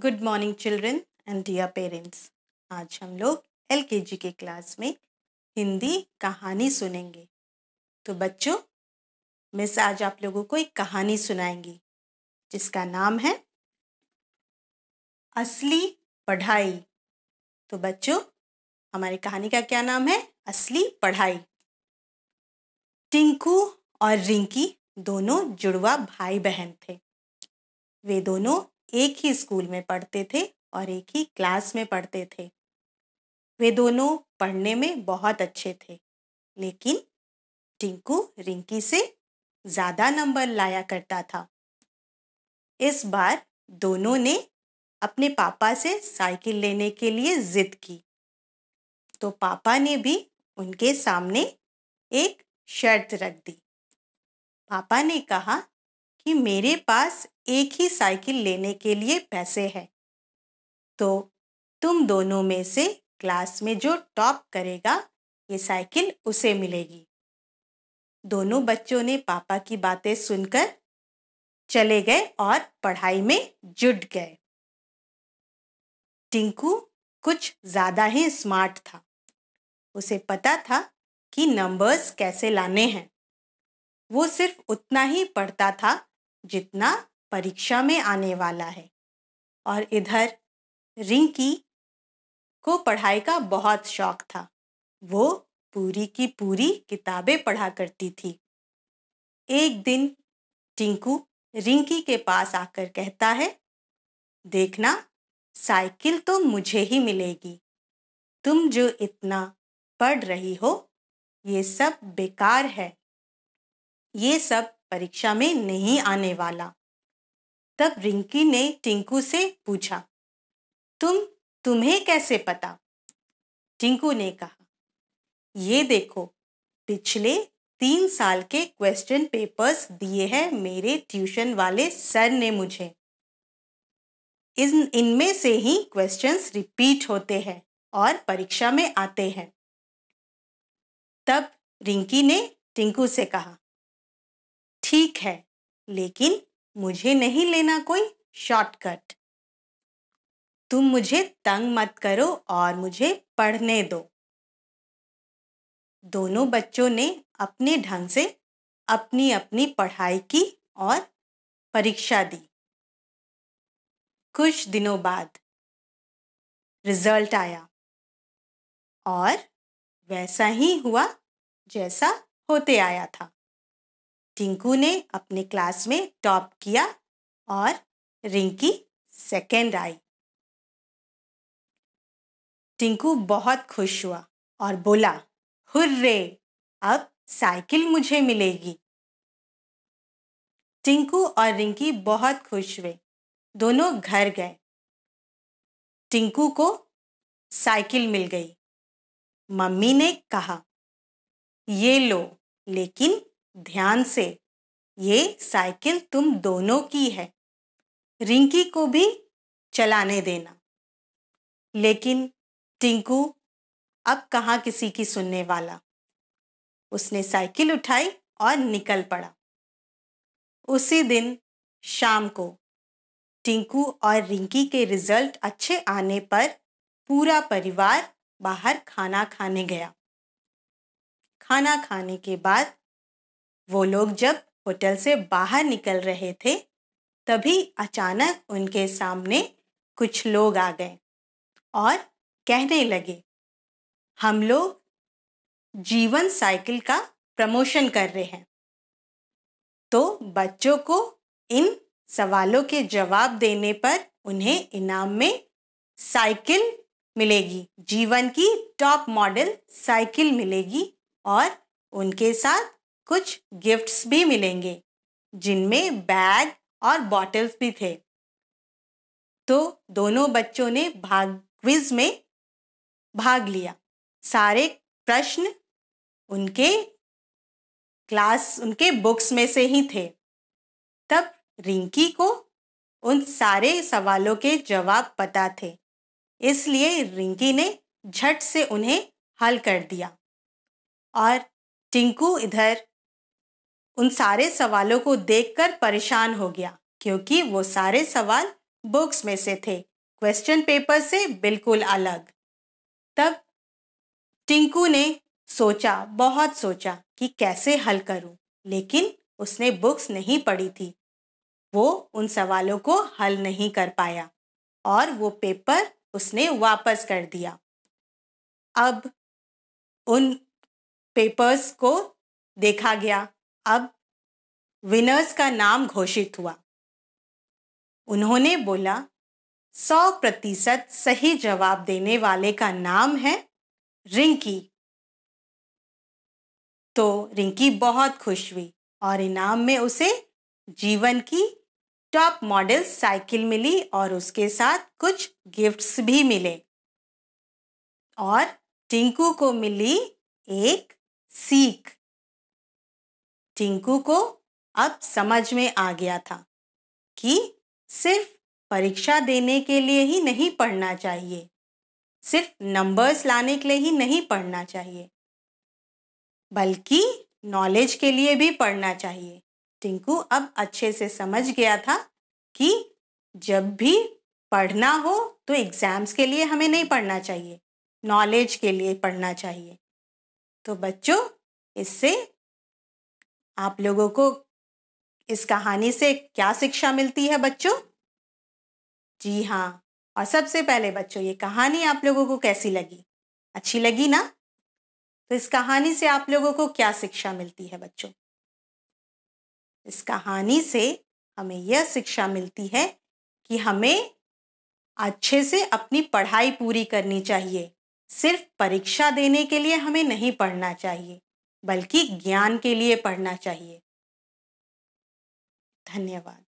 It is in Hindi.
good morning children and dear parents आज हम लोग एल के जी के क्लास में हिंदी कहानी सुनेंगे तो बच्चों मिस आज आप लोगों को एक कहानी सुनाएंगी जिसका नाम है असली पढ़ाई तो बच्चों हमारी कहानी का क्या नाम है असली पढ़ाई टिंकू और रिंकी दोनों जुड़वा भाई बहन थे वे दोनों एक ही स्कूल में पढ़ते थे और एक ही क्लास में पढ़ते थे वे दोनों पढ़ने में बहुत अच्छे थे लेकिन टिंकू रिंकी से ज़्यादा नंबर लाया करता था इस बार दोनों ने अपने पापा से साइकिल लेने के लिए ज़िद की तो पापा ने भी उनके सामने एक शर्त रख दी पापा ने कहा कि मेरे पास एक ही साइकिल लेने के लिए पैसे हैं तो तुम दोनों में से क्लास में जो टॉप करेगा ये साइकिल उसे मिलेगी दोनों बच्चों ने पापा की बातें सुनकर चले गए और पढ़ाई में जुट गए टिंकू कुछ ज़्यादा ही स्मार्ट था उसे पता था कि नंबर्स कैसे लाने हैं वो सिर्फ उतना ही पढ़ता था जितना परीक्षा में आने वाला है और इधर रिंकी को पढ़ाई का बहुत शौक था वो पूरी की पूरी किताबें पढ़ा करती थी एक दिन टिंकू रिंकी के पास आकर कहता है देखना साइकिल तो मुझे ही मिलेगी तुम जो इतना पढ़ रही हो ये सब बेकार है ये सब परीक्षा में नहीं आने वाला तब रिंकी ने टिंकू से पूछा तुम तुम्हें कैसे पता टिंकू ने कहा ये देखो पिछले तीन साल के क्वेश्चन पेपर्स दिए हैं मेरे ट्यूशन वाले सर ने मुझे इन इनमें से ही क्वेश्चंस रिपीट होते हैं और परीक्षा में आते हैं तब रिंकी ने टिंकू से कहा ठीक है लेकिन मुझे नहीं लेना कोई शॉर्टकट तुम मुझे तंग मत करो और मुझे पढ़ने दो दोनों बच्चों ने अपने ढंग से अपनी अपनी पढ़ाई की और परीक्षा दी कुछ दिनों बाद रिजल्ट आया और वैसा ही हुआ जैसा होते आया था टिंकू ने अपने क्लास में टॉप किया और रिंकी सेकेंड आई टिंकू बहुत खुश हुआ और बोला हुर्रे अब साइकिल मुझे मिलेगी टिंकू और रिंकी बहुत खुश हुए दोनों घर गए टिंकू को साइकिल मिल गई मम्मी ने कहा ये लो लेकिन ध्यान से ये साइकिल तुम दोनों की है रिंकी को भी चलाने देना लेकिन टिंकू अब कहाँ किसी की सुनने वाला उसने साइकिल उठाई और निकल पड़ा उसी दिन शाम को टिंकू और रिंकी के रिजल्ट अच्छे आने पर पूरा परिवार बाहर खाना खाने गया खाना खाने के बाद वो लोग जब होटल से बाहर निकल रहे थे तभी अचानक उनके सामने कुछ लोग आ गए और कहने लगे हम लोग जीवन साइकिल का प्रमोशन कर रहे हैं तो बच्चों को इन सवालों के जवाब देने पर उन्हें इनाम में साइकिल मिलेगी जीवन की टॉप मॉडल साइकिल मिलेगी और उनके साथ कुछ गिफ्ट्स भी मिलेंगे जिनमें बैग और बॉटल्स भी थे तो दोनों बच्चों ने भाग क्विज में भाग लिया सारे प्रश्न उनके क्लास उनके बुक्स में से ही थे तब रिंकी को उन सारे सवालों के जवाब पता थे इसलिए रिंकी ने झट से उन्हें हल कर दिया और टिंकू इधर उन सारे सवालों को देखकर परेशान हो गया क्योंकि वो सारे सवाल बुक्स में से थे क्वेश्चन पेपर से बिल्कुल अलग तब टिंकू ने सोचा बहुत सोचा कि कैसे हल करूं लेकिन उसने बुक्स नहीं पढ़ी थी वो उन सवालों को हल नहीं कर पाया और वो पेपर उसने वापस कर दिया अब उन पेपर्स को देखा गया अब विनर्स का नाम घोषित हुआ उन्होंने बोला सौ प्रतिशत सही जवाब देने वाले का नाम है रिंकी तो रिंकी बहुत खुश हुई और इनाम में उसे जीवन की टॉप मॉडल साइकिल मिली और उसके साथ कुछ गिफ्ट्स भी मिले और टिंकू को मिली एक सीख टिंकू को अब समझ में आ गया था कि सिर्फ परीक्षा देने के लिए ही नहीं पढ़ना चाहिए सिर्फ नंबर्स लाने के लिए ही नहीं पढ़ना चाहिए बल्कि नॉलेज के लिए भी पढ़ना चाहिए टिंकू अब अच्छे से समझ गया था कि जब भी पढ़ना हो तो एग्ज़ाम्स के लिए हमें नहीं पढ़ना चाहिए नॉलेज के लिए पढ़ना चाहिए तो बच्चों इससे आप लोगों को इस कहानी से क्या शिक्षा मिलती है बच्चों जी हाँ और सबसे पहले बच्चों ये कहानी आप लोगों को कैसी लगी अच्छी लगी ना तो इस कहानी से आप लोगों को क्या शिक्षा मिलती है बच्चों इस कहानी से हमें यह शिक्षा मिलती है कि हमें अच्छे से अपनी पढ़ाई पूरी करनी चाहिए सिर्फ परीक्षा देने के लिए हमें नहीं पढ़ना चाहिए बल्कि ज्ञान के लिए पढ़ना चाहिए धन्यवाद